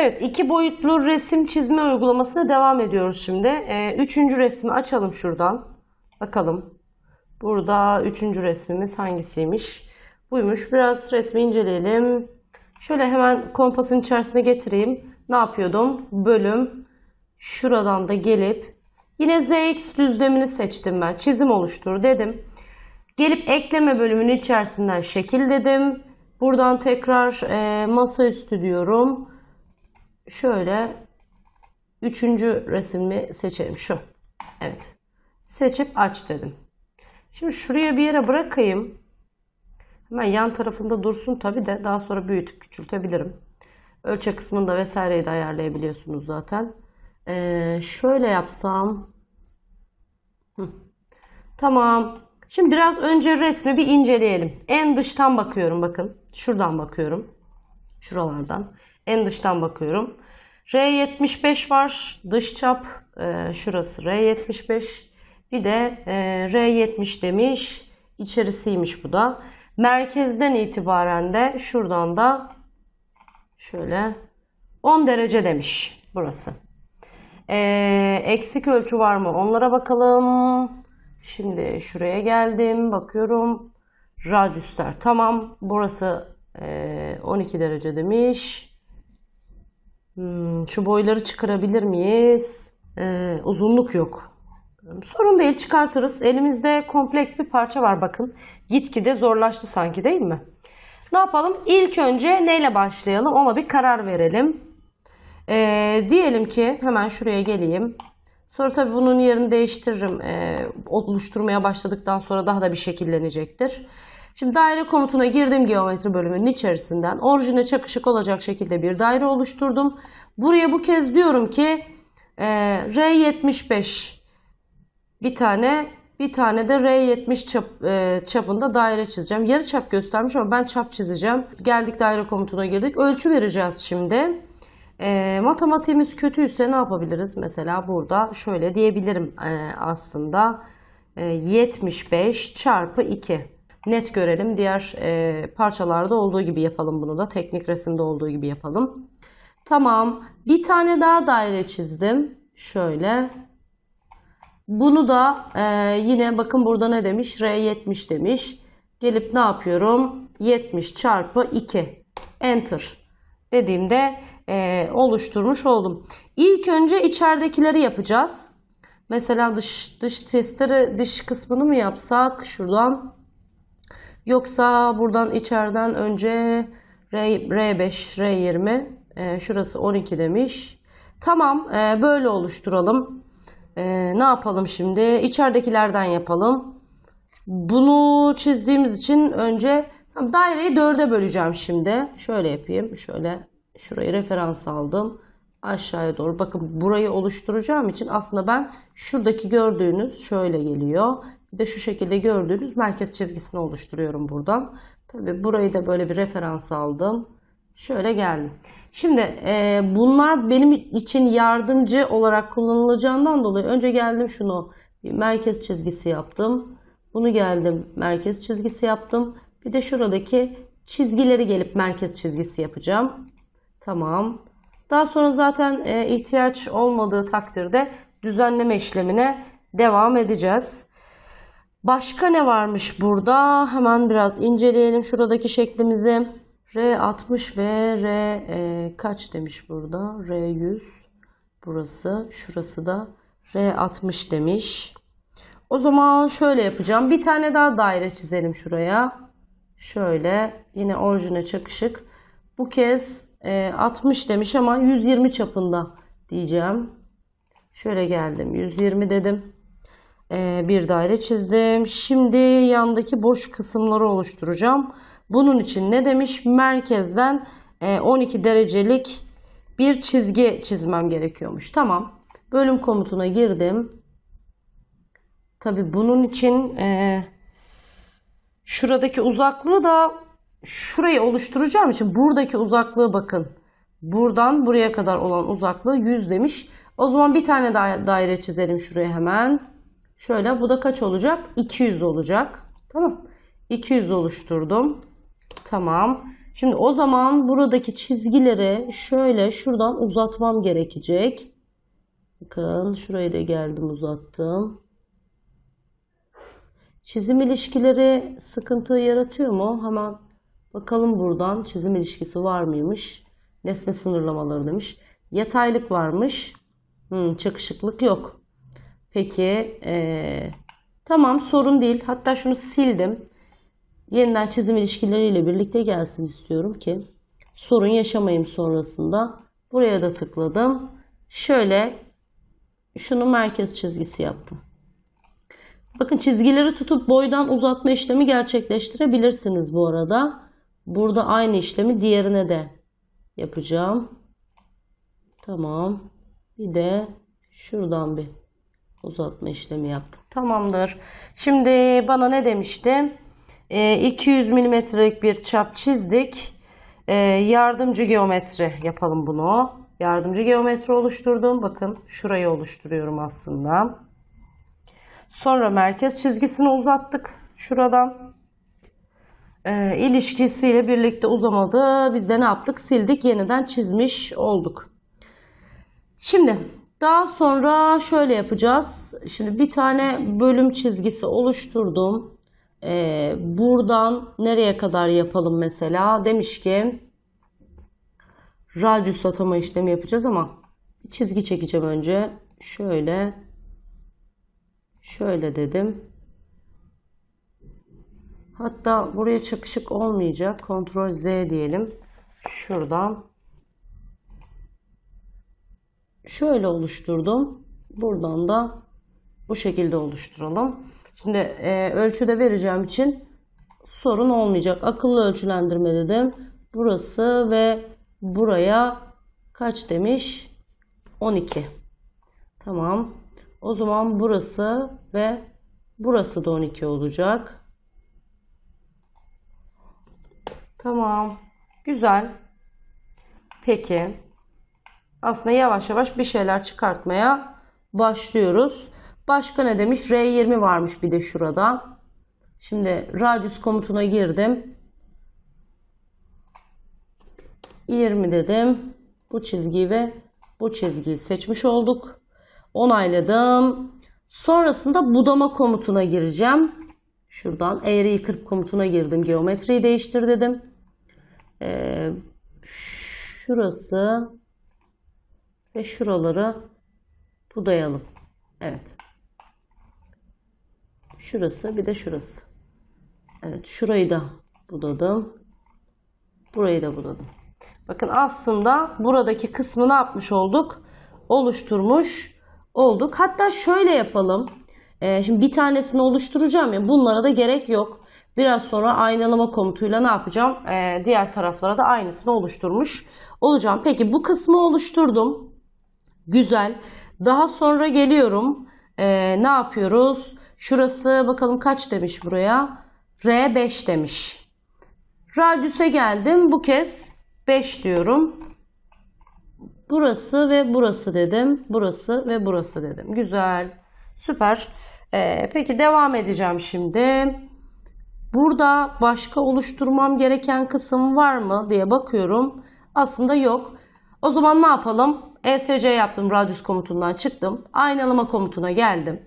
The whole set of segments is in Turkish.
Evet, iki boyutlu resim çizme uygulamasına devam ediyoruz şimdi. Ee, üçüncü resmi açalım şuradan. Bakalım. Burada üçüncü resmimiz hangisiymiş? Buymuş. Biraz resmi inceleyelim. Şöyle hemen kompasın içerisine getireyim. Ne yapıyordum? Bölüm. Şuradan da gelip yine ZX düzlemini seçtim ben. Çizim oluştur dedim. Gelip ekleme bölümünün içerisinden şekil dedim. Buradan tekrar e, masaüstü diyorum şöyle üçüncü resmi seçelim. Şu. Evet. Seçip aç dedim. Şimdi şuraya bir yere bırakayım. Hemen yan tarafında dursun tabi de daha sonra büyütüp küçültebilirim. Ölçe kısmında vesaireyi de ayarlayabiliyorsunuz zaten. Ee, şöyle yapsam. Hı. Tamam. Şimdi biraz önce resmi bir inceleyelim. En dıştan bakıyorum bakın. Şuradan bakıyorum. Şuralardan. En dıştan bakıyorum. R75 var. Dış çap e, şurası R75. Bir de e, R70 demiş. İçerisiymiş bu da. Merkezden itibaren de şuradan da şöyle 10 derece demiş burası. E, eksik ölçü var mı? Onlara bakalım. Şimdi şuraya geldim. Bakıyorum. Radyüsler tamam. Burası e, 12 derece demiş. Hmm, şu boyları çıkarabilir miyiz? Ee, uzunluk yok. Sorun değil çıkartırız. Elimizde kompleks bir parça var bakın. Gitgide zorlaştı sanki değil mi? Ne yapalım? İlk önce neyle başlayalım? Ona bir karar verelim. Ee, diyelim ki hemen şuraya geleyim. Sonra tabii bunun yerini değiştiririm. Ee, oluşturmaya başladıktan sonra daha da bir şekillenecektir. Şimdi daire komutuna girdim geometri bölümünün içerisinden. Orijine çakışık olacak şekilde bir daire oluşturdum. Buraya bu kez diyorum ki e, R75 bir tane bir tane de R70 çap, e, çapında daire çizeceğim. Yarı çap göstermiş ama ben çap çizeceğim. Geldik daire komutuna girdik. Ölçü vereceğiz şimdi. E, matematiğimiz kötüyse ne yapabiliriz? Mesela burada şöyle diyebilirim e, aslında. E, 75 çarpı 2 net görelim. Diğer e, parçalarda olduğu gibi yapalım bunu da. Teknik resimde olduğu gibi yapalım. Tamam. Bir tane daha daire çizdim. Şöyle. Bunu da e, yine bakın burada ne demiş? R70 demiş. Gelip ne yapıyorum? 70 çarpı 2. Enter dediğimde e, oluşturmuş oldum. İlk önce içeridekileri yapacağız. Mesela dış dış testleri dış kısmını mı yapsak şuradan Yoksa buradan içeriden önce R, R5, R20 e, şurası 12 demiş. Tamam e, böyle oluşturalım. E, ne yapalım şimdi? İçeridekilerden yapalım. Bunu çizdiğimiz için önce tamam, daireyi 4'e böleceğim şimdi. Şöyle yapayım. Şöyle şurayı referans aldım. Aşağıya doğru. Bakın burayı oluşturacağım için aslında ben şuradaki gördüğünüz şöyle geliyor. Bir de şu şekilde gördüğünüz merkez çizgisini oluşturuyorum buradan. Tabi burayı da böyle bir referans aldım. Şöyle geldim. Şimdi e, bunlar benim için yardımcı olarak kullanılacağından dolayı önce geldim şunu bir merkez çizgisi yaptım. Bunu geldim merkez çizgisi yaptım. Bir de şuradaki çizgileri gelip merkez çizgisi yapacağım. Tamam. Daha sonra zaten e, ihtiyaç olmadığı takdirde düzenleme işlemine devam edeceğiz. Başka ne varmış burada? Hemen biraz inceleyelim şuradaki şeklimizi. R60 ve R e, kaç demiş burada? R100 burası. Şurası da R60 demiş. O zaman şöyle yapacağım. Bir tane daha daire çizelim şuraya. Şöyle yine orijine çakışık. Bu kez e, 60 demiş ama 120 çapında diyeceğim. Şöyle geldim. 120 dedim. Ee, bir daire çizdim. Şimdi yandaki boş kısımları oluşturacağım. Bunun için ne demiş? Merkezden 12 e, derecelik bir çizgi çizmem gerekiyormuş. Tamam. Bölüm komutuna girdim. Tabi bunun için e, şuradaki uzaklığı da şurayı oluşturacağım için buradaki uzaklığı bakın. Buradan buraya kadar olan uzaklığı 100 demiş. O zaman bir tane daha daire çizelim şuraya hemen. Şöyle bu da kaç olacak? 200 olacak. Tamam. 200 oluşturdum. Tamam. Şimdi o zaman buradaki çizgileri şöyle şuradan uzatmam gerekecek. Bakın şuraya da geldim uzattım. Çizim ilişkileri sıkıntı yaratıyor mu? Hemen bakalım buradan çizim ilişkisi var mıymış? Nesne sınırlamaları demiş. Yataylık varmış. Hmm, çakışıklık yok. Peki e, tamam sorun değil. Hatta şunu sildim. Yeniden çizim ilişkileriyle birlikte gelsin istiyorum ki sorun yaşamayayım sonrasında. Buraya da tıkladım. Şöyle şunu merkez çizgisi yaptım. Bakın çizgileri tutup boydan uzatma işlemi gerçekleştirebilirsiniz bu arada. Burada aynı işlemi diğerine de yapacağım. Tamam. Bir de şuradan bir Uzatma işlemi yaptım. Tamamdır. Şimdi bana ne demişti? E, ee, 200 milimetrelik bir çap çizdik. E, yardımcı geometri yapalım bunu. Yardımcı geometri oluşturdum. Bakın şurayı oluşturuyorum aslında. Sonra merkez çizgisini uzattık. Şuradan. E, ilişkisiyle birlikte uzamadı. Biz de ne yaptık? Sildik. Yeniden çizmiş olduk. Şimdi daha sonra şöyle yapacağız. Şimdi bir tane bölüm çizgisi oluşturdum. Ee, buradan nereye kadar yapalım mesela? Demiş ki radyus atama işlemi yapacağız ama çizgi çekeceğim önce. Şöyle şöyle dedim. Hatta buraya çakışık olmayacak. Ctrl Z diyelim. Şuradan şöyle oluşturdum. Buradan da bu şekilde oluşturalım. Şimdi e, ölçüde vereceğim için sorun olmayacak. Akıllı ölçülendirme dedim. Burası ve buraya kaç demiş? 12. Tamam. O zaman burası ve burası da 12 olacak. Tamam. Güzel. Peki aslında yavaş yavaş bir şeyler çıkartmaya başlıyoruz. Başka ne demiş? R20 varmış bir de şurada. Şimdi radius komutuna girdim. 20 dedim. Bu çizgiyi ve bu çizgiyi seçmiş olduk. Onayladım. Sonrasında budama komutuna gireceğim. Şuradan eğriyi 40 komutuna girdim. Geometriyi değiştir dedim. Ee, şurası ve şuraları budayalım. Evet. Şurası bir de şurası. Evet şurayı da budadım. Burayı da budadım. Bakın aslında buradaki kısmı ne yapmış olduk? Oluşturmuş olduk. Hatta şöyle yapalım. Ee, şimdi bir tanesini oluşturacağım ya bunlara da gerek yok. Biraz sonra aynalama komutuyla ne yapacağım? Ee, diğer taraflara da aynısını oluşturmuş olacağım. Peki bu kısmı oluşturdum. Güzel. Daha sonra geliyorum. Ee, ne yapıyoruz? Şurası bakalım kaç demiş buraya? R5 demiş. Radyüse geldim. Bu kez 5 diyorum. Burası ve burası dedim. Burası ve burası dedim. Güzel. Süper. Ee, peki devam edeceğim şimdi. Burada başka oluşturmam gereken kısım var mı diye bakıyorum. Aslında yok. O zaman ne yapalım? ESC yaptım radius komutundan çıktım. Aynalama komutuna geldim.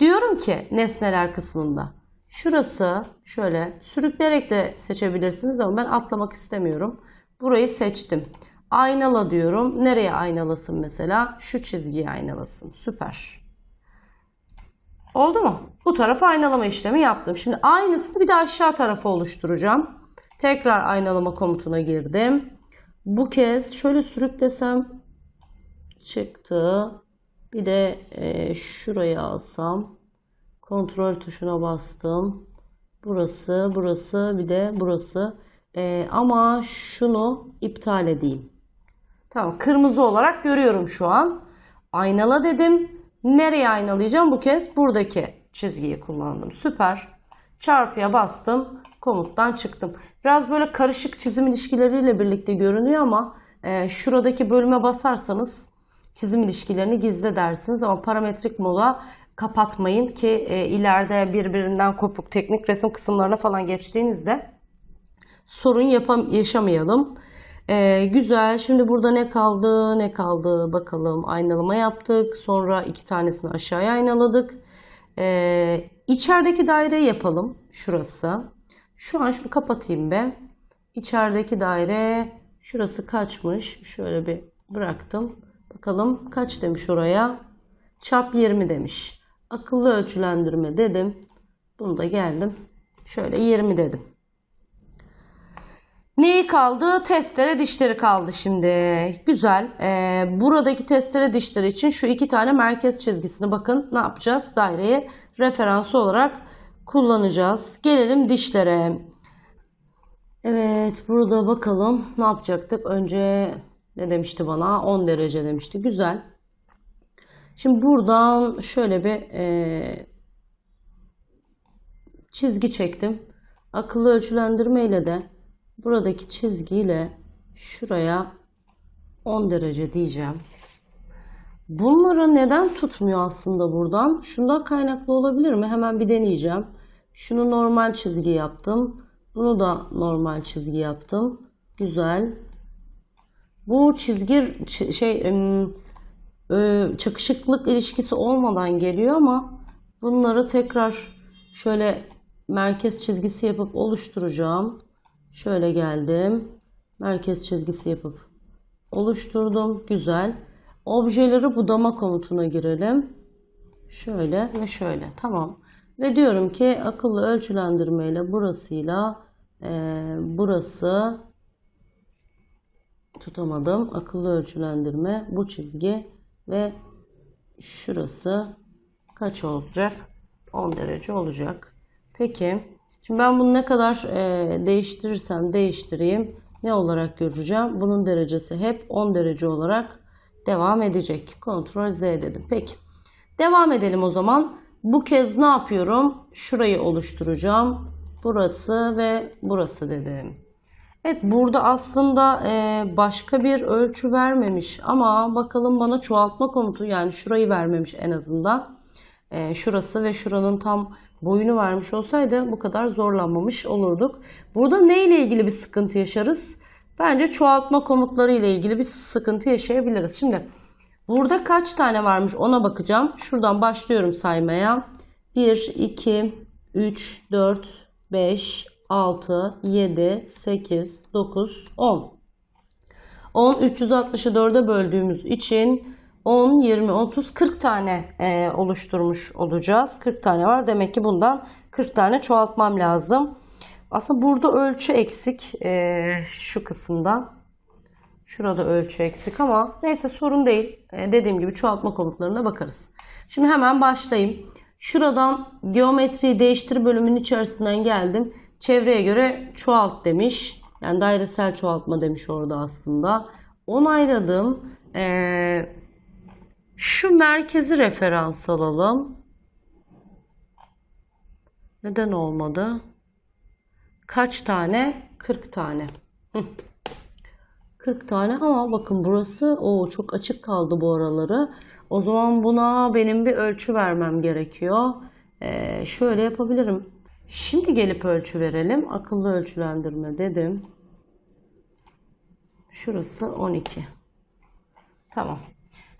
Diyorum ki nesneler kısmında. Şurası şöyle sürükleyerek de seçebilirsiniz ama ben atlamak istemiyorum. Burayı seçtim. Aynala diyorum. Nereye aynalasın mesela? Şu çizgiyi aynalasın. Süper. Oldu mu? Bu tarafa aynalama işlemi yaptım. Şimdi aynısını bir de aşağı tarafa oluşturacağım. Tekrar aynalama komutuna girdim. Bu kez şöyle sürüklesem çıktı. Bir de e, şurayı alsam. Kontrol tuşuna bastım. Burası, burası, bir de burası. E, ama şunu iptal edeyim. Tamam, kırmızı olarak görüyorum şu an. Aynala dedim. Nereye aynalayacağım bu kez? Buradaki çizgiyi kullandım. Süper. Çarpıya bastım. Komuttan çıktım. Biraz böyle karışık çizim ilişkileriyle birlikte görünüyor ama e, şuradaki bölüme basarsanız çizim ilişkilerini gizle dersiniz ama parametrik mola kapatmayın ki e, ileride birbirinden kopuk teknik resim kısımlarına falan geçtiğinizde sorun yapam yaşamayalım. Ee, güzel. Şimdi burada ne kaldı? Ne kaldı? Bakalım. Aynalama yaptık. Sonra iki tanesini aşağıya aynaladık. Ee, içerideki daireyi yapalım. Şurası. Şu an şunu kapatayım be. İçerideki daire şurası kaçmış. Şöyle bir bıraktım. Bakalım kaç demiş oraya? Çap 20 demiş. Akıllı ölçülendirme dedim. Bunu da geldim. Şöyle 20 dedim. Neyi kaldı? Testere dişleri kaldı şimdi. Güzel. Ee, buradaki testere dişleri için şu iki tane merkez çizgisini bakın ne yapacağız? Daireye referans olarak kullanacağız. Gelelim dişlere. Evet burada bakalım ne yapacaktık? Önce ne demişti bana? 10 derece demişti. Güzel. Şimdi buradan şöyle bir e, çizgi çektim. Akıllı ölçülendirme ile de buradaki çizgiyle şuraya 10 derece diyeceğim. Bunları neden tutmuyor aslında buradan? Şundan kaynaklı olabilir mi? Hemen bir deneyeceğim. Şunu normal çizgi yaptım. Bunu da normal çizgi yaptım. Güzel. Bu çizgir şey çakışıklık ilişkisi olmadan geliyor ama bunları tekrar şöyle merkez çizgisi yapıp oluşturacağım. Şöyle geldim. Merkez çizgisi yapıp oluşturdum. Güzel. Objeleri budama komutuna girelim. Şöyle ve şöyle. Tamam. Ve diyorum ki akıllı ölçülendirmeyle burasıyla e, burası tutamadım. Akıllı ölçülendirme bu çizgi ve şurası kaç olacak? 10 derece olacak. Peki şimdi ben bunu ne kadar e, değiştirirsem değiştireyim ne olarak göreceğim? Bunun derecesi hep 10 derece olarak devam edecek. Ctrl Z dedim. Peki devam edelim o zaman. Bu kez ne yapıyorum? Şurayı oluşturacağım. Burası ve burası dedim. Evet burada aslında e, başka bir ölçü vermemiş ama bakalım bana çoğaltma komutu yani şurayı vermemiş en azından. E, şurası ve şuranın tam boyunu vermiş olsaydı bu kadar zorlanmamış olurduk. Burada ne ile ilgili bir sıkıntı yaşarız? Bence çoğaltma komutları ile ilgili bir sıkıntı yaşayabiliriz. Şimdi burada kaç tane varmış ona bakacağım. Şuradan başlıyorum saymaya. 1, 2, 3, 4, 5, 6, 7, 8, 9, 10. 10 360'ı 4'e böldüğümüz için 10, 20, 30, 40 tane e, oluşturmuş olacağız. 40 tane var. Demek ki bundan 40 tane çoğaltmam lazım. Aslında burada ölçü eksik. E, şu kısımda. Şurada ölçü eksik ama neyse sorun değil. E, dediğim gibi çoğaltma konuklarına bakarız. Şimdi hemen başlayayım. Şuradan geometriyi değiştir bölümünün içerisinden geldim. Çevreye göre çoğalt demiş. Yani dairesel çoğaltma demiş orada aslında. Onayladım. Ee, şu merkezi referans alalım. Neden olmadı? Kaç tane? 40 tane. 40 tane ama bakın burası o çok açık kaldı bu araları. O zaman buna benim bir ölçü vermem gerekiyor. Ee, şöyle yapabilirim. Şimdi gelip ölçü verelim. Akıllı ölçülendirme dedim. Şurası 12. Tamam.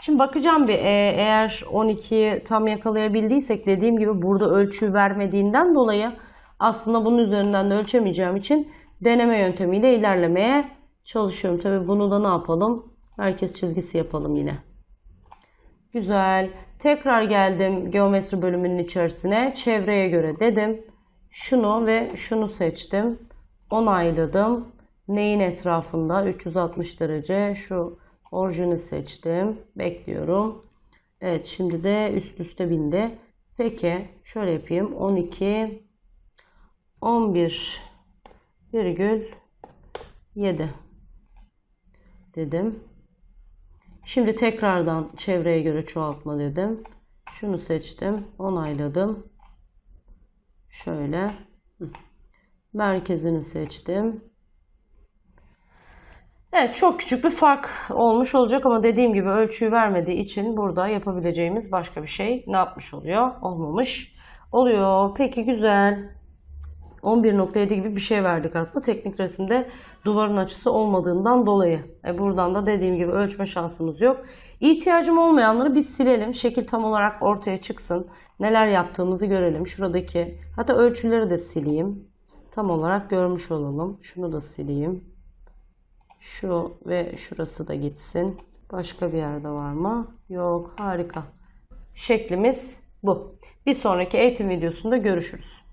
Şimdi bakacağım bir e, eğer 12'yi tam yakalayabildiysek dediğim gibi burada ölçü vermediğinden dolayı aslında bunun üzerinden de ölçemeyeceğim için deneme yöntemiyle ilerlemeye çalışıyorum. Tabi bunu da ne yapalım? Herkes çizgisi yapalım yine. Güzel. Tekrar geldim geometri bölümünün içerisine. Çevreye göre dedim. Şunu ve şunu seçtim. Onayladım. Neyin etrafında? 360 derece. Şu orijini seçtim. Bekliyorum. Evet şimdi de üst üste bindi. Peki şöyle yapayım. 12 11 virgül 7 dedim. Şimdi tekrardan çevreye göre çoğaltma dedim. Şunu seçtim. Onayladım. Şöyle merkezini seçtim. Evet çok küçük bir fark olmuş olacak ama dediğim gibi ölçüyü vermediği için burada yapabileceğimiz başka bir şey ne yapmış oluyor? Olmamış oluyor. Peki güzel. 11.7 gibi bir şey verdik aslında. Teknik resimde duvarın açısı olmadığından dolayı. E buradan da dediğim gibi ölçme şansımız yok. İhtiyacım olmayanları biz silelim. Şekil tam olarak ortaya çıksın. Neler yaptığımızı görelim. Şuradaki hatta ölçüleri de sileyim. Tam olarak görmüş olalım. Şunu da sileyim. Şu ve şurası da gitsin. Başka bir yerde var mı? Yok. Harika. Şeklimiz bu. Bir sonraki eğitim videosunda görüşürüz.